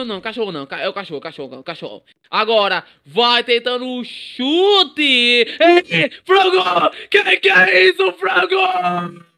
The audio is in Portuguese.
Não, não, cachorro não. É o cachorro, cachorro, cachorro. Agora, vai tentando o chute. Ei, frango! Que que é isso, frango?